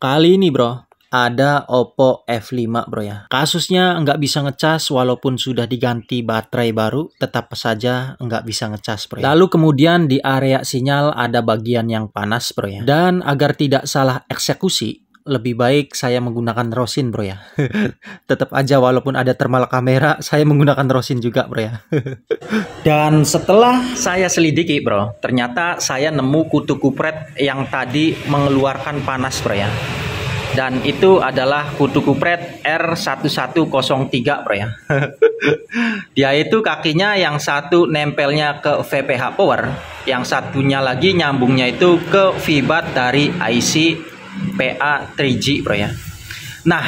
Kali ini bro, ada Oppo F5 bro ya. Kasusnya nggak bisa ngecas walaupun sudah diganti baterai baru, tetap saja nggak bisa ngecas bro ya. Lalu kemudian di area sinyal ada bagian yang panas bro ya. Dan agar tidak salah eksekusi, lebih baik saya menggunakan rosin bro ya. Tetap aja walaupun ada thermal kamera, saya menggunakan rosin juga bro ya. Dan setelah saya selidiki bro, ternyata saya nemu kutu kupret yang tadi mengeluarkan panas bro ya. Dan itu adalah kutu kupret R1103 bro ya. Dia itu kakinya yang satu nempelnya ke VPH power, yang satunya lagi nyambungnya itu ke vibat dari IC PA3G bro ya. Nah,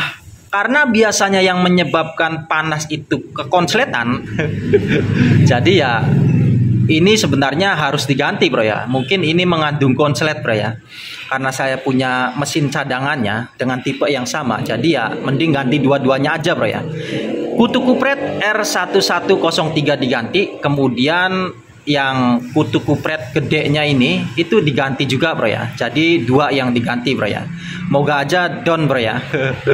karena biasanya yang menyebabkan panas itu kekonsletan, jadi ya ini sebenarnya harus diganti bro ya. Mungkin ini mengandung konslet bro ya. Karena saya punya mesin cadangannya dengan tipe yang sama, jadi ya mending ganti dua-duanya aja bro ya. Kutu kupret R1103 diganti, kemudian yang kutu kupret gedenya ini itu diganti juga bro ya jadi dua yang diganti bro ya moga aja down bro ya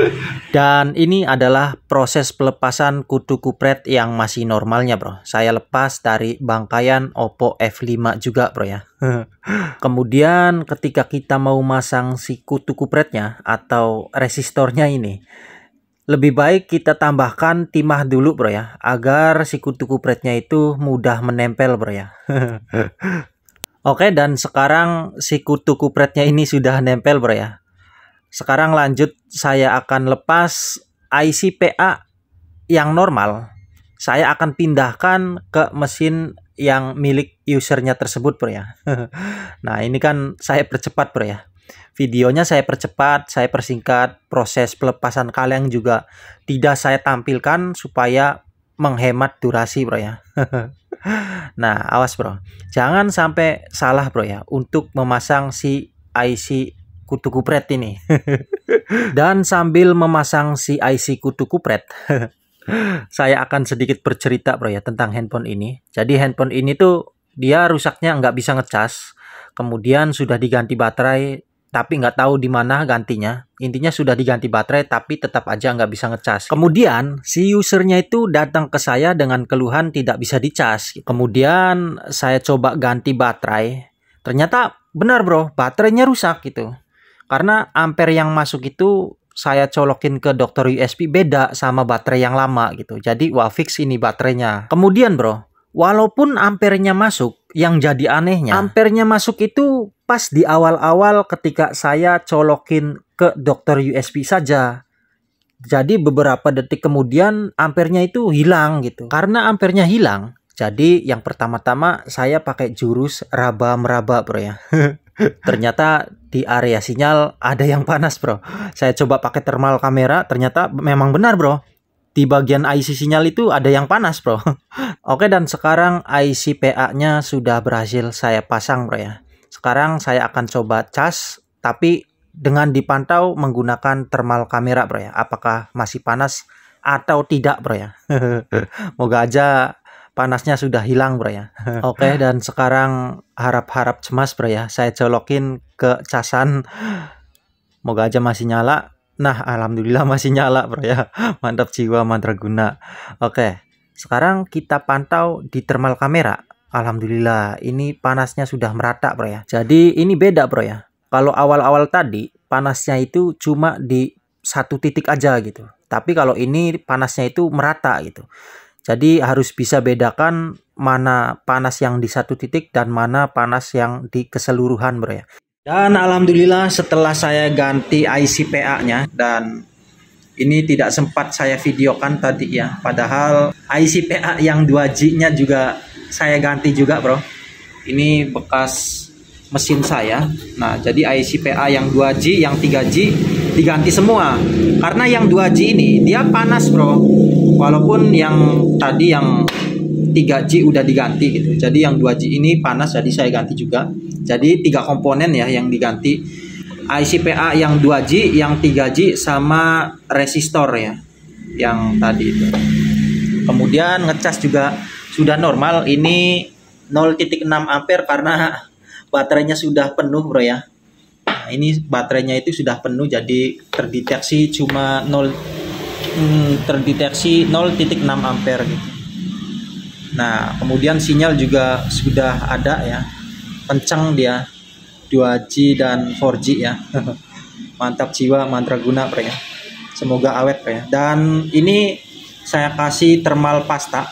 dan ini adalah proses pelepasan kutu kupret yang masih normalnya bro saya lepas dari bangkayan Oppo F5 juga bro ya kemudian ketika kita mau masang si kutu kupretnya atau resistornya ini lebih baik kita tambahkan timah dulu bro ya agar si kutu kupretnya itu mudah menempel bro ya oke dan sekarang si kutu kupretnya ini sudah nempel bro ya sekarang lanjut saya akan lepas IC PA yang normal saya akan pindahkan ke mesin yang milik usernya tersebut bro ya nah ini kan saya percepat bro ya Videonya saya percepat, saya persingkat, proses pelepasan kaleng juga tidak saya tampilkan supaya menghemat durasi bro ya. nah awas bro, jangan sampai salah bro ya untuk memasang si IC kutu kupret ini. Dan sambil memasang si IC kutu kupret, saya akan sedikit bercerita bro ya tentang handphone ini. Jadi handphone ini tuh dia rusaknya nggak bisa ngecas, kemudian sudah diganti baterai tapi nggak tahu di mana gantinya. Intinya sudah diganti baterai tapi tetap aja nggak bisa ngecas. Kemudian si usernya itu datang ke saya dengan keluhan tidak bisa dicas. Kemudian saya coba ganti baterai. Ternyata benar bro, baterainya rusak gitu. Karena ampere yang masuk itu saya colokin ke dokter USB beda sama baterai yang lama gitu. Jadi wah fix ini baterainya. Kemudian bro, walaupun ampernya masuk, yang jadi anehnya, ampernya masuk itu pas di awal-awal ketika saya colokin ke dokter USB saja. Jadi beberapa detik kemudian ampernya itu hilang gitu. Karena ampernya hilang, jadi yang pertama-tama saya pakai jurus raba meraba, Bro ya. ternyata di area sinyal ada yang panas, Bro. Saya coba pakai thermal kamera, ternyata memang benar, Bro di bagian IC sinyal itu ada yang panas bro Oke dan sekarang IC PA nya sudah berhasil saya pasang bro ya Sekarang saya akan coba cas tapi dengan dipantau menggunakan thermal kamera bro ya Apakah masih panas atau tidak bro ya Moga aja panasnya sudah hilang bro ya Oke dan sekarang harap-harap cemas bro ya Saya colokin ke casan Moga aja masih nyala Nah, alhamdulillah masih nyala, Bro ya. Mantap jiwa guna. Oke, sekarang kita pantau di thermal kamera. Alhamdulillah, ini panasnya sudah merata, Bro ya. Jadi ini beda, Bro ya. Kalau awal-awal tadi panasnya itu cuma di satu titik aja gitu. Tapi kalau ini panasnya itu merata gitu. Jadi harus bisa bedakan mana panas yang di satu titik dan mana panas yang di keseluruhan, Bro ya. Dan alhamdulillah setelah saya ganti IC PA-nya dan ini tidak sempat saya videokan tadi ya. Padahal IC PA yang 2G-nya juga saya ganti juga, Bro. Ini bekas mesin saya. Nah, jadi IC PA yang 2G, yang 3G diganti semua. Karena yang 2G ini dia panas, Bro. Walaupun yang tadi yang 3G udah diganti gitu. Jadi yang 2G ini panas jadi saya ganti juga. Jadi tiga komponen ya yang diganti. ICPA yang 2G, yang 3G sama resistor ya yang tadi itu. Kemudian ngecas juga sudah normal ini 0.6 ampere karena baterainya sudah penuh bro ya. Nah, ini baterainya itu sudah penuh jadi terdeteksi cuma 0 hmm, terdeteksi 0.6 ampere gitu. Nah, kemudian sinyal juga sudah ada ya. Kencang dia 2G dan 4G ya. Mantap jiwa, mantra guna Pak ya. Semoga awet Pak ya. Dan ini saya kasih thermal pasta.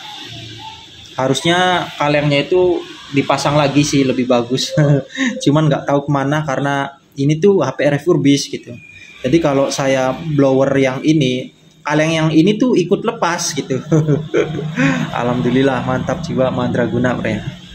Harusnya kalengnya itu dipasang lagi sih lebih bagus. Cuman nggak tahu kemana karena ini tuh HP refurbish gitu. Jadi kalau saya blower yang ini kaleng yang ini tuh ikut lepas gitu alhamdulillah mantap jiwa mandraguna mereka.